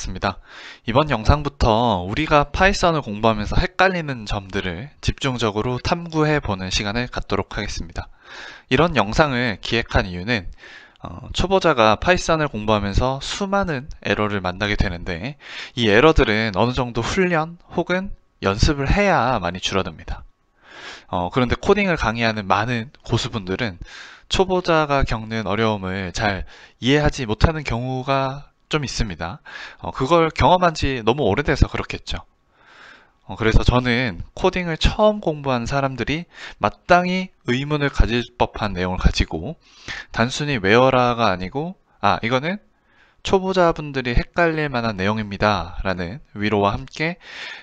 반갑습니다. 이번 영상부터 우리가 파이썬을 공부하면서 헷갈리는 점들을 집중적으로 탐구해 보는 시간을 갖도록 하겠습니다. 이런 영상을 기획한 이유는 어, 초보자가 파이썬을 공부하면서 수많은 에러를 만나게 되는데 이 에러들은 어느 정도 훈련 혹은 연습을 해야 많이 줄어듭니다. 어, 그런데 코딩을 강의하는 많은 고수분들은 초보자가 겪는 어려움을 잘 이해하지 못하는 경우가 좀 있습니다. 어, 그걸 경험한 지 너무 오래돼서 그렇겠죠. 어, 그래서 저는 코딩을 처음 공부한 사람들이 마땅히 의문을 가질 법한 내용을 가지고 단순히 외워라가 아니고 아 이거는 초보자분들이 헷갈릴 만한 내용입니다. 라는 위로와 함께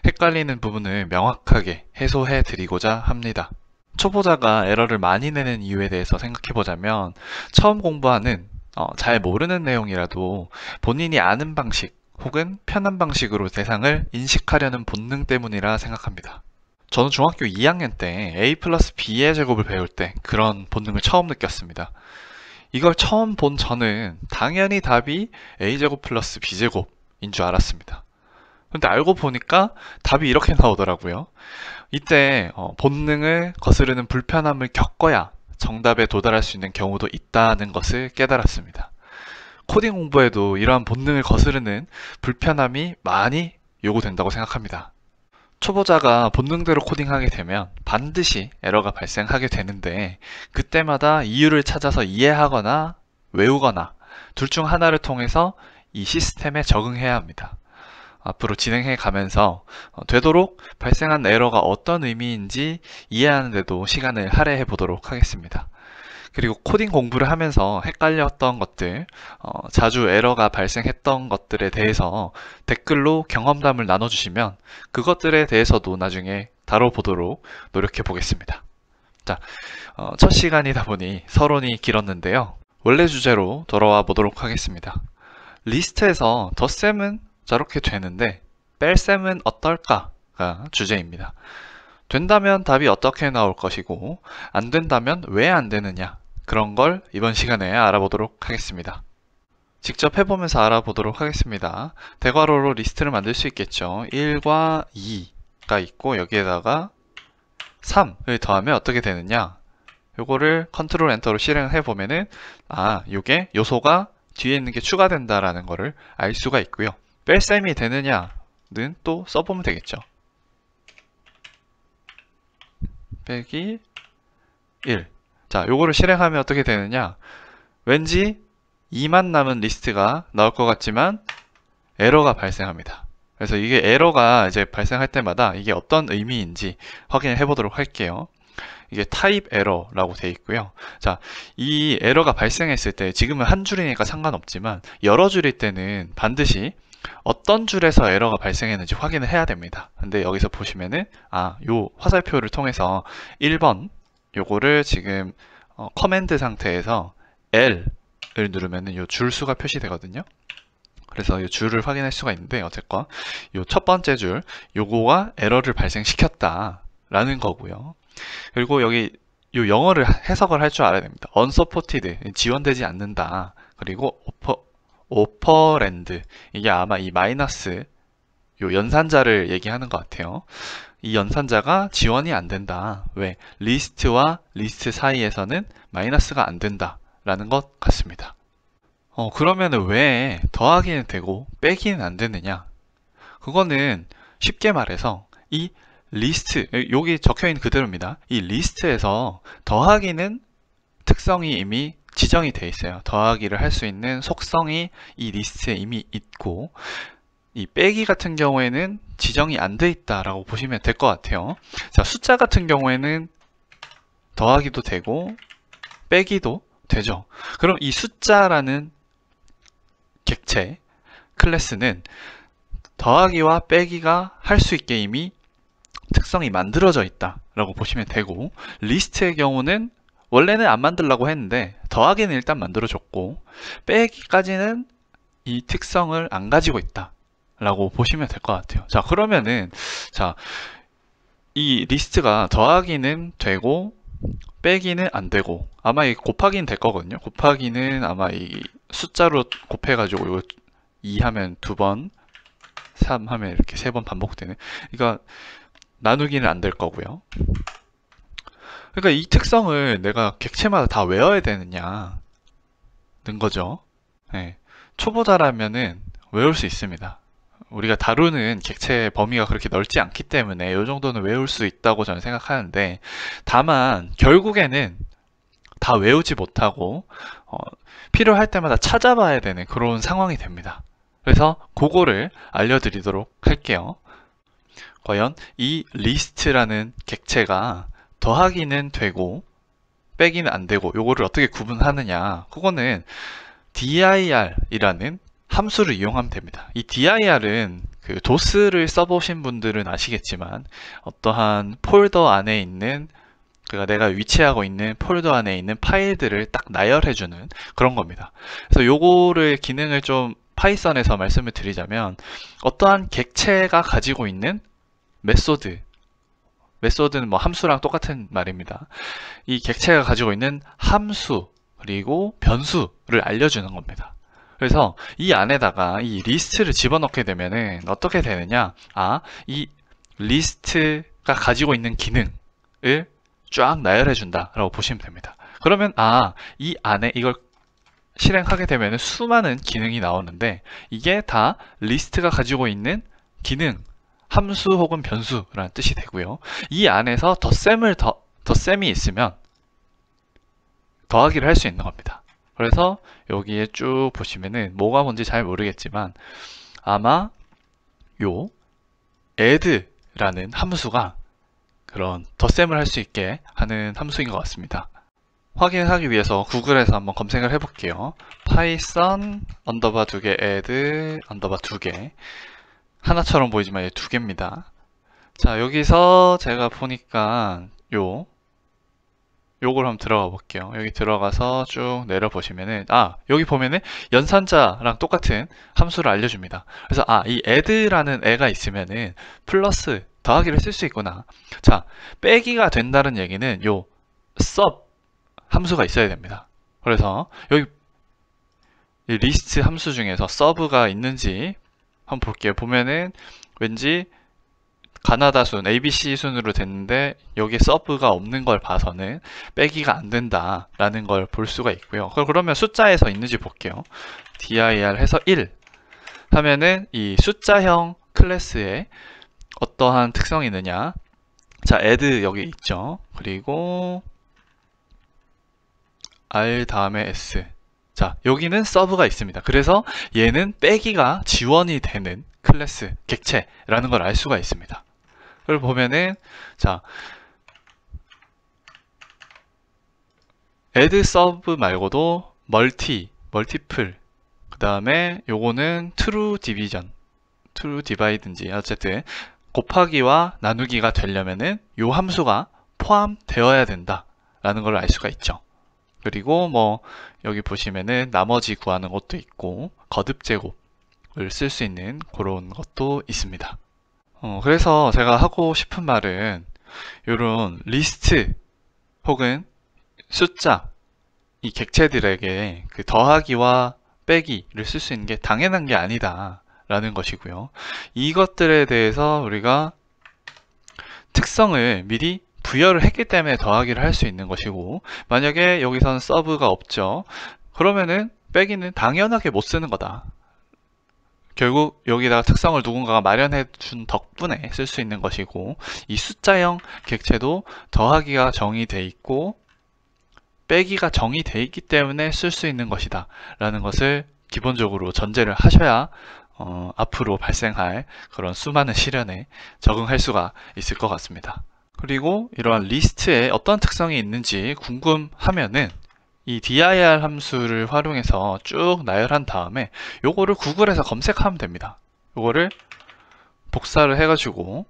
헷갈리는 부분을 명확하게 해소해 드리고자 합니다. 초보자가 에러를 많이 내는 이유에 대해서 생각해 보자면 처음 공부하는 어, 잘 모르는 내용이라도 본인이 아는 방식 혹은 편한 방식으로 대상을 인식하려는 본능 때문이라 생각합니다. 저는 중학교 2학년 때 A 플러스 B의 제곱을 배울 때 그런 본능을 처음 느꼈습니다. 이걸 처음 본 저는 당연히 답이 A제곱 플러스 B제곱인 줄 알았습니다. 근데 알고 보니까 답이 이렇게 나오더라고요. 이때 어, 본능을 거스르는 불편함을 겪어야 정답에 도달할 수 있는 경우도 있다는 것을 깨달았습니다. 코딩 공부에도 이러한 본능을 거스르는 불편함이 많이 요구된다고 생각합니다. 초보자가 본능대로 코딩하게 되면 반드시 에러가 발생하게 되는데 그때마다 이유를 찾아서 이해하거나 외우거나 둘 중 하나를 통해서 이 시스템에 적응해야 합니다. 앞으로 진행해 가면서 어, 되도록 발생한 에러가 어떤 의미인지 이해하는데도 시간을 할애해 보도록 하겠습니다. 그리고 코딩 공부를 하면서 헷갈렸던 것들, 어, 자주 에러가 발생했던 것들에 대해서 댓글로 경험담을 나눠주시면 그것들에 대해서도 나중에 다뤄보도록 노력해 보겠습니다. 자, 어, 첫 시간이다 보니 서론이 길었는데요. 원래 주제로 돌아와 보도록 하겠습니다. 리스트에서 더셈은 저렇게 되는데 뺄셈은 어떨까가 주제입니다. 된다면 답이 어떻게 나올 것이고 안 된다면 왜 안 되느냐 그런 걸 이번 시간에 알아보도록 하겠습니다. 직접 해보면서 알아보도록 하겠습니다. 대괄호로 리스트를 만들 수 있겠죠. 1과 2가 있고 여기에다가 3을 더하면 어떻게 되느냐 요거를 컨트롤 엔터로 실행을 해보면은 아 요게 요소가 뒤에 있는 게 추가된다라는 거를 알 수가 있고요. 뺄셈이 되느냐는 또 써보면 되겠죠. 빼기 1. 자, 요거를 실행하면 어떻게 되느냐? 왠지 2만 남은 리스트가 나올 것 같지만 에러가 발생합니다. 그래서 이게 에러가 이제 발생할 때마다 이게 어떤 의미인지 확인 해보도록 할게요. 이게 타입 에러라고 돼 있고요. 자, 이 에러가 발생했을 때 지금은 한 줄이니까 상관없지만 여러 줄일 때는 반드시 어떤 줄에서 에러가 발생했는지 확인을 해야 됩니다 근데 여기서 보시면은 아요 화살표를 통해서 1번 요거를 지금 어, 커맨드 상태에서 L을 누르면은 요 줄수가 표시되거든요 그래서 이 줄을 확인할 수가 있는데 어쨌건 이 첫 번째 줄 요거가 에러를 발생시켰다 라는 거고요 그리고 여기 이 영어를 해석을 할 줄 알아야 됩니다 unsupported 지원되지 않는다 그리고 오퍼랜드 이게 아마 이 마이너스 요 연산자를 얘기하는 것 같아요 이 연산자가 지원이 안 된다 왜 리스트와 리스트 사이에서는 마이너스가 안 된다 라는 것 같습니다 어 그러면 왜 더하기는 되고 빼기는 안 되느냐 그거는 쉽게 말해서 이 리스트 여기 적혀있는 그대로입니다 이 리스트에서 더하기는 특성이 이미 지정이 돼 있어요. 더하기를 할 수 있는 속성이 이 리스트에 이미 있고 이 빼기 같은 경우에는 지정이 안돼 있다라고 보시면 될 것 같아요. 자, 숫자 같은 경우에는 더하기도 되고 빼기도 되죠. 그럼 이 숫자라는 객체 클래스는 더하기와 빼기가 할 수 있게 이미 특성이 만들어져 있다라고 보시면 되고 리스트의 경우는 원래는 안 만들라고 했는데 더하기는 일단 만들어줬고 빼기까지는 이 특성을 안 가지고 있다 라고 보시면 될 것 같아요 자 그러면은 자 이 리스트가 더하기는 되고 빼기는 안 되고 아마 이 곱하기는 될 거거든요 곱하기는 아마 이 숫자로 곱해 가지고 이거 2 하면 두번 3 하면 이렇게 세 번 반복되는 그러니까 나누기는 안 될 거고요 그러니까 이 특성을 내가 객체마다 다 외워야 되느냐 는 거죠. 네. 초보자라면은 외울 수 있습니다. 우리가 다루는 객체의 범위가 그렇게 넓지 않기 때문에 이 정도는 외울 수 있다고 저는 생각하는데 다만 결국에는 다 외우지 못하고 어, 필요할 때마다 찾아봐야 되는 그런 상황이 됩니다. 그래서 그거를 알려드리도록 할게요. 과연 이 리스트라는 객체가 더하기는 되고 빼기는 안 되고 요거를 어떻게 구분하느냐 그거는 dir이라는 함수를 이용하면 됩니다. 이 dir은 그 도스를 써보신 분들은 아시겠지만 어떠한 폴더 안에 있는 그가 그러니까 내가 위치하고 있는 폴더 안에 있는 파일들을 딱 나열해주는 그런 겁니다. 그래서 요거를 기능을 좀 파이썬에서 말씀을 드리자면 어떠한 객체가 가지고 있는 메소드 메소드는 뭐 함수랑 똑같은 말입니다. 이 객체가 가지고 있는 함수 그리고 변수를 알려주는 겁니다. 그래서 이 안에다가 이 리스트를 집어넣게 되면 어떻게 되느냐? 아, 이 리스트가 가지고 있는 기능을 쫙 나열해 준다라고 보시면 됩니다. 그러면 아, 이 안에 이걸 실행하게 되면 수많은 기능이 나오는데 이게 다 리스트가 가지고 있는 기능 함수 혹은 변수라는 뜻이 되고요. 이 안에서 덧셈을 더, 덧셈이 있으면 더하기를 할 수 있는 겁니다. 그래서 여기에 쭉 보시면은 뭐가 뭔지 잘 모르겠지만 아마 요 add라는 함수가 그런 덧셈을 할 수 있게 하는 함수인 것 같습니다. 확인하기 위해서 구글에서 한번 검색을 해볼게요. python 언더바 두개 add 언더바 두개 하나처럼 보이지만 얘 두 개입니다. 자 여기서 제가 보니까 요 요걸 한번 들어가 볼게요. 여기 들어가서 쭉 내려 보시면은 아 여기 보면은 연산자랑 똑같은 함수를 알려줍니다. 그래서 아이 add라는 애가 있으면은 플러스 더하기를 쓸 수 있구나. 자 빼기가 된다는 얘기는 요 sub 함수가 있어야 됩니다. 그래서 여기 리스트 함수 중에서 서브가 있는지 한번 볼게요. 보면은 왠지 가나다 순, ABC 순으로 됐는데 여기 서브가 없는 걸 봐서는 빼기가 안 된다라는 걸 볼 수가 있고요. 그러면 숫자에서 있는지 볼게요. dir 해서 1 하면은 이 숫자형 클래스에 어떠한 특성이 있느냐 자 add 여기 있죠. 그리고 r 다음에 s 자 여기는 서브가 있습니다 그래서 얘는 빼기가 지원이 되는 클래스 객체라는 걸 알 수가 있습니다 그걸 보면은 자 add s u 말고도 멀티, 멀티플 그 다음에 요거는 true division, true divide인지 어쨌든 곱하기와 나누기가 되려면은 요 함수가 포함되어야 된다 라는 걸 알 수가 있죠 그리고 뭐 여기 보시면은 나머지 구하는 것도 있고 거듭 제곱을 쓸 수 있는 그런 것도 있습니다. 어, 그래서 제가 하고 싶은 말은 이런 리스트 혹은 숫자 이 객체들에게 그 더하기와 빼기를 쓸 수 있는 게 당연한 게 아니다 라는 것이고요. 이것들에 대해서 우리가 특성을 미리 부여를 했기 때문에 더하기를 할 수 있는 것이고 만약에 여기선 서브가 없죠 그러면은 빼기는 당연하게 못 쓰는 거다 결국 여기다가 특성을 누군가가 마련해 준 덕분에 쓸 수 있는 것이고 이 숫자형 객체도 더하기가 정의돼 있고 빼기가 정의돼 있기 때문에 쓸 수 있는 것이다 라는 것을 기본적으로 전제를 하셔야 어, 앞으로 발생할 그런 수많은 시련에 적응할 수가 있을 것 같습니다. 그리고 이러한 리스트에 어떤 특성이 있는지 궁금하면은 이 dir 함수를 활용해서 쭉 나열한 다음에 요거를 구글에서 검색하면 됩니다. 요거를 복사를 해가지고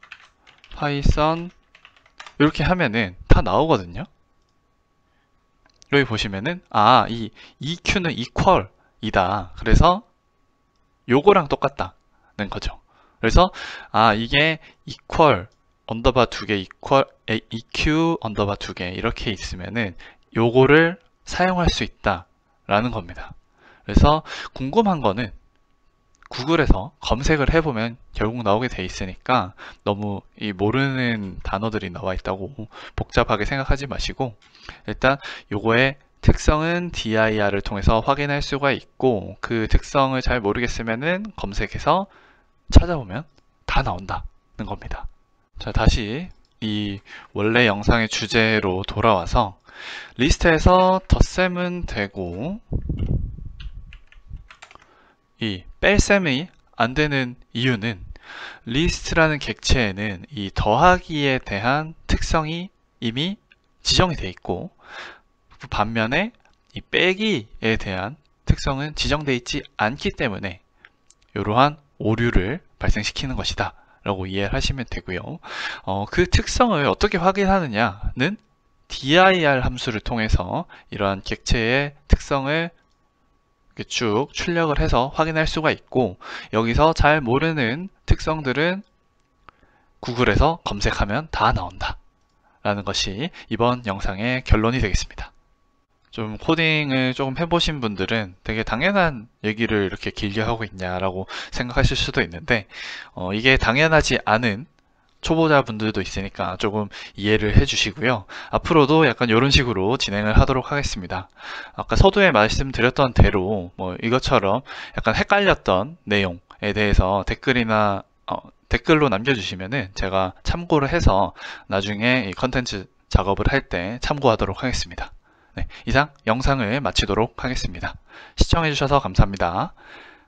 파이썬 이렇게 하면은 다 나오거든요. 여기 보시면은 아 이 eq는 equal이다. 그래서 요거랑 똑같다는 거죠. 그래서 아 이게 equal 언더바 두 개 이퀄 EQ 언더바 두 개 이렇게 있으면은 요거를 사용할 수 있다 라는 겁니다 그래서 궁금한 거는 구글에서 검색을 해보면 결국 나오게 돼 있으니까 너무 이 모르는 단어들이 나와 있다고 복잡하게 생각하지 마시고 일단 요거의 특성은 DIR을 통해서 확인할 수가 있고 그 특성을 잘 모르겠으면은 검색해서 찾아보면 다 나온다는 겁니다. 자, 다시 이 원래 영상의 주제로 돌아와서 리스트에서 덧셈은 되고 이 뺄셈이 안 되는 이유는 리스트라는 객체에는 이 더하기에 대한 특성이 이미 지정이 돼 있고 반면에 이 빼기에 대한 특성은 지정돼 있지 않기 때문에 이러한 오류를 발생시키는 것이다 라고 이해 하시면 되고요 어, 그 특성을 어떻게 확인하느냐는 dir 함수를 통해서 이러한 객체의 특성을 쭉 출력을 해서 확인할 수가 있고 여기서 잘 모르는 특성들은 구글에서 검색하면 다 나온다 라는 것이 이번 영상의 결론이 되겠습니다 좀 코딩을 조금 해보신 분들은 되게 당연한 얘기를 이렇게 길게 하고 있냐라고 생각하실 수도 있는데 어, 이게 당연하지 않은 초보자분들도 있으니까 조금 이해를 해주시고요. 앞으로도 약간 이런 식으로 진행을 하도록 하겠습니다. 아까 서두에 말씀드렸던 대로 뭐 이것처럼 약간 헷갈렸던 내용에 대해서 댓글이나 어, 댓글로 남겨주시면은 제가 참고를 해서 나중에 이 컨텐츠 작업을 할 때 참고하도록 하겠습니다. 네, 이상 영상을 마치도록 하겠습니다. 시청해주셔서 감사합니다.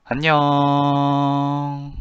안녕